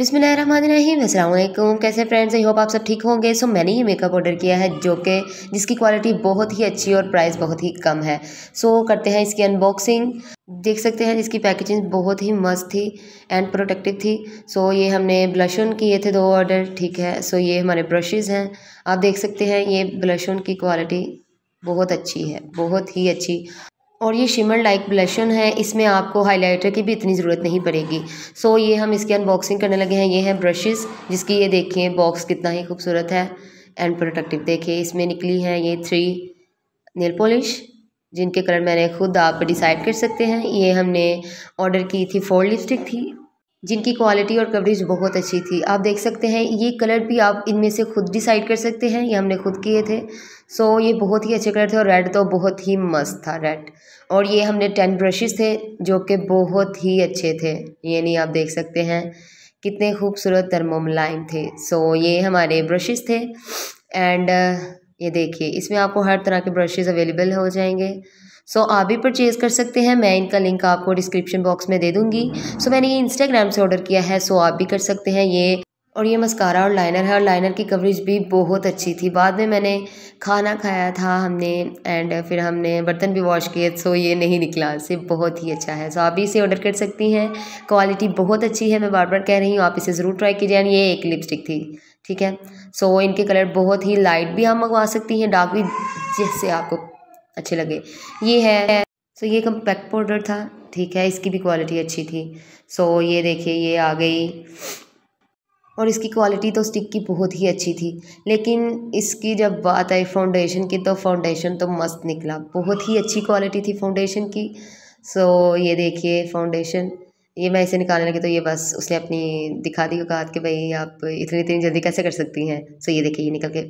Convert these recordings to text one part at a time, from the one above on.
बिसमीम अल्लाम कैसे फ्रेंड्स आई होप आप सब ठीक होंगे सो मैंने ये मेकअप ऑर्डर किया है जो कि जिसकी क्वालिटी बहुत ही अच्छी और प्राइस बहुत ही कम है सो so, करते हैं इसकी अनबॉक्सिंग देख सकते हैं इसकी पैकेजिंग बहुत ही मस्त थी एंड प्रोटेक्टिव थी सो so, ये हमने ब्लश ऑन किए थे दो ऑर्डर ठीक है सो so, ये हमारे ब्रशेज़ हैं आप देख सकते हैं ये ब्लश ऑन की क्वालिटी बहुत अच्छी है बहुत ही अच्छी और ये शिमर लाइक ब्लशन है इसमें आपको हाइलाइटर की भी इतनी ज़रूरत नहीं पड़ेगी सो ये हम इसकी अनबॉक्सिंग करने लगे हैं ये हैं ब्रशेस जिसकी ये देखिए बॉक्स कितना ही खूबसूरत है एंड प्रोटेक्टिव देखिए इसमें निकली हैं ये थ्री नेल पॉलिश जिनके कलर मैंने खुद आप डिसाइड कर सकते हैं ये हमने ऑर्डर की थी फोर लिपस्टिक थी जिनकी क्वालिटी और कवरेज बहुत अच्छी थी आप देख सकते हैं ये कलर भी आप इनमें से खुद डिसाइड कर सकते हैं ये हमने खुद किए थे सो ये बहुत ही अच्छे कलर थे और रेड तो बहुत ही मस्त था रेड और ये हमने टेन ब्रशेस थे जो कि बहुत ही अच्छे थे ये नहीं आप देख सकते हैं कितने खूबसूरत तरमो लाइन थे सो ये हमारे ब्रशेस थे एंड ये देखिए इसमें आपको हर तरह के ब्रशेज़ अवेलेबल हो जाएंगे सो so, आप भी परचेज़ कर सकते हैं मैं इनका लिंक आपको डिस्क्रिप्शन बॉक्स में दे दूँगी सो so, मैंने ये इंस्टाग्राम से ऑर्डर किया है सो so आप भी कर सकते हैं ये और ये मस्कारा और लाइनर है और लाइनर की कवरेज भी बहुत अच्छी थी बाद में मैंने खाना खाया था हमने एंड फिर हमने बर्तन भी वॉश किए सो ये नहीं निकला इसे बहुत ही अच्छा है सो आप भी इसे ऑर्डर कर सकती हैं क्वालिटी बहुत अच्छी है मैं बार बार कह रही हूँ आप इसे ज़रूर ट्राई कीजिए एंड ये एक लिपस्टिक थी ठीक है सो so, इनके कलर बहुत ही लाइट भी आप मंगवा सकती हैं डार्क भी जिससे आपको अच्छे लगे ये है सो so, ये कम्पैक्ट पाउडर था ठीक है इसकी भी क्वालिटी अच्छी थी सो so, ये देखिए ये आ गई और इसकी क्वालिटी तो स्टिक की बहुत ही अच्छी थी लेकिन इसकी जब बात आई फाउंडेशन की तो फाउंडेशन तो मस्त निकला बहुत ही अच्छी क्वालिटी थी फाउंडेशन की सो ये देखिए फाउंडेशन ये मैं इसे निकालने लगी तो ये बस उसने अपनी दिखा दी कहा कि भाई आप इतनी इतनी जल्दी कैसे कर सकती हैं सो ये देखिए ये निकल के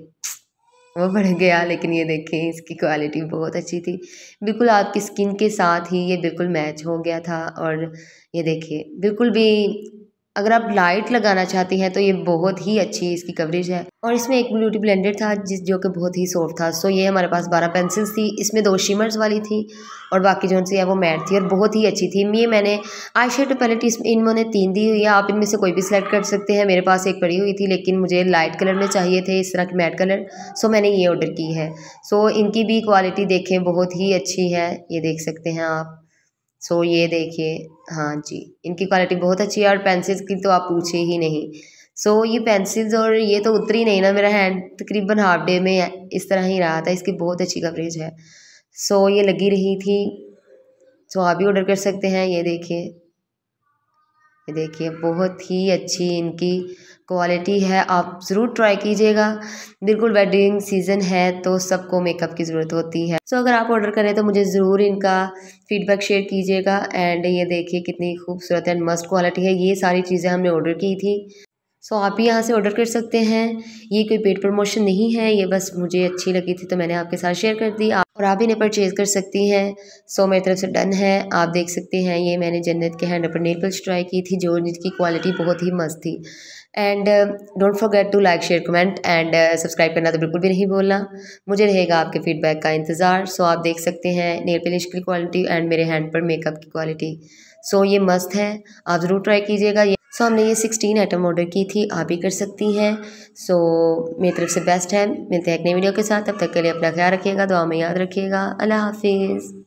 वो बढ़ गया लेकिन ये देखिए इसकी क्वालिटी बहुत अच्छी थी बिल्कुल आपकी स्किन के साथ ही ये बिल्कुल मैच हो गया था और ये देखिए बिल्कुल भी अगर आप लाइट लगाना चाहती हैं तो ये बहुत ही अच्छी इसकी कवरेज है और इसमें एक ब्यूटी ब्लेंडर था जिस जो कि बहुत ही सॉफ्ट था सो ये हमारे पास बारह पेंसिल्स थी इसमें दो शिमर्स वाली थी और बाकी जो उनसे है वो मैट थी और बहुत ही अच्छी थी ये मैंने आई शेड पैलेट इन्होंने तीन दी हुई है आप इनमें से कोई भी सिलेक्ट कर सकते हैं मेरे पास एक पड़ी हुई थी लेकिन मुझे लाइट कलर में चाहिए थे इस तरह की मैट कलर सो मैंने ये ऑर्डर की है सो इनकी भी क्वालिटी देखें बहुत ही अच्छी है ये देख सकते हैं आप सो so, ये देखिए हाँ जी इनकी क्वालिटी बहुत अच्छी है और पेंसिल्स की तो आप पूछे ही नहीं सो so, ये पेंसिल्स और ये तो उतरी नहीं ना मेरा हैंड तकरीबन हाफ डे में इस तरह ही रहा था इसकी बहुत अच्छी कवरेज है सो so, ये लगी रही थी सो so, आप भी ऑर्डर कर सकते हैं ये देखिए ये देखिए बहुत ही अच्छी इनकी क्वालिटी है आप ज़रूर ट्राई कीजिएगा बिल्कुल वेडिंग सीज़न है तो सबको मेकअप की ज़रूरत होती है सो so, अगर आप ऑर्डर करें तो मुझे ज़रूर इनका फीडबैक शेयर कीजिएगा एंड ये देखिए कितनी खूबसूरत एंड मस्त क्वालिटी है ये सारी चीज़ें हमने ऑर्डर की थी सो आप भी यहाँ से ऑर्डर कर सकते हैं ये कोई पेड प्रमोशन नहीं है ये बस मुझे अच्छी लगी थी तो मैंने आपके साथ शेयर कर दी और आप इन्हें परचेज़ कर सकती हैं सो मेरी तरफ से डन है आप देख सकते हैं ये मैंने जन्नत के हैंड पर नेल ट्राई की थी जो जिनकी क्वालिटी बहुत ही मस्त थी and don't forget to like share comment and subscribe करना तो बिल्कुल भी नहीं बोलना मुझे रहेगा आपके फीडबैक का इंतज़ार सो आप देख सकते हैं नेल पलिश की क्वालिटी एंड मेरे हैंड पर मेकअप की क्वालिटी सो ये मस्त है आप ज़रूर ट्राई कीजिएगा सो हमने ये सिक्सटीन आइटम ऑर्डर की थी आप भी कर सकती हैं सो मेरी तरफ से बेस्ट है मिलते हैं एक नई वीडियो के साथ तब तक के लिए अपना ख्याल रखिएगा दुआ में याद रखिएगा अल्लाह हाफिज़